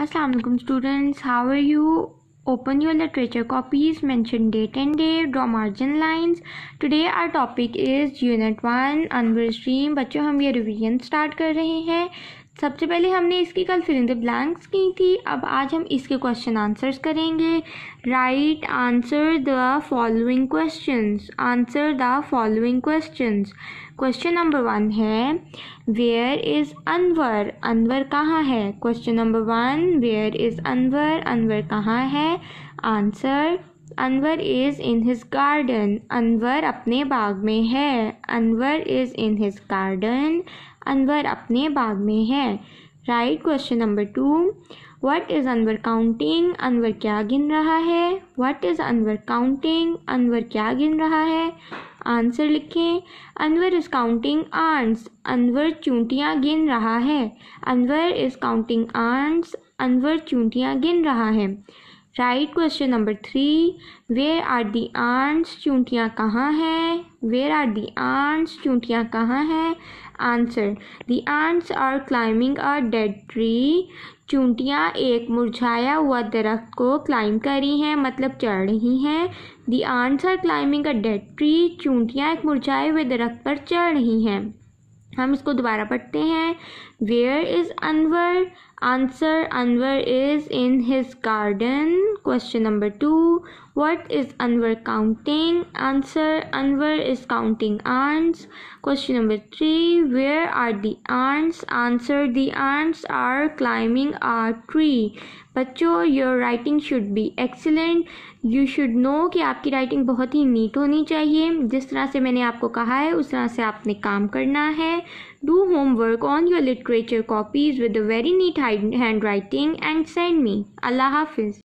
Aslam students how are you open your literature copies mention date and day draw margin lines today our topic is unit one Anwar stream बच्चों हम ये revision start कर रहे हैं सबसे पहले हमने इसकी कल फिलिंग द ब्लैंक्स की थी अब आज हम इसके क्वेश्चन आंसर्स करेंगे right answer the following questions answer the following questions question number one है वेयर इज़ अनवर अनवर कहाँ है question number one where is Anwar Anwar कहाँ है answer Anwar is in his garden Anwar अपने बाग में है Anwar is in his garden Anwar अपने बाग में है right question number two what is Anwar counting Anwar क्या गिन रहा है what is Anwar counting Anwar क्या गिन रहा है आंसर लिखें Anwar is counting ants Anwar चूंटियाँ गिन रहा है Anwar is counting ants Anwar चूंटियाँ गिन रहा है right question number three where are the ants चूंटियाँ कहाँ हैं वेयर आर दी आंट्स चूंटियाँ कहाँ हैं answer the ants are climbing a dead tree चूंटियाँ एक मुरझाया हुआ दरख्त को क्लाइंब कर रही हैं मतलब चढ़ रही हैं the ants are climbing a dead tree चूंटियाँ एक मुरझाए हुए दरख्त पर चढ़ रही हैं हम इसको दोबारा पढ़ते हैं where is Anwar answer Anwar is in his garden Question number 2 What is Anwar counting? Answer Anwar is counting ants. Question number 3 Where are the ants? Answer The ants are climbing a tree. बच्चों your writing should be excellent you should know कि आपकी writing बहुत ही NEET होनी चाहिए जिस तरह से मैंने आपको कहा है उस तरह से आपने काम करना है do homework on your literature copies with a very neat hand writing and send me अल्लाह हाफिज़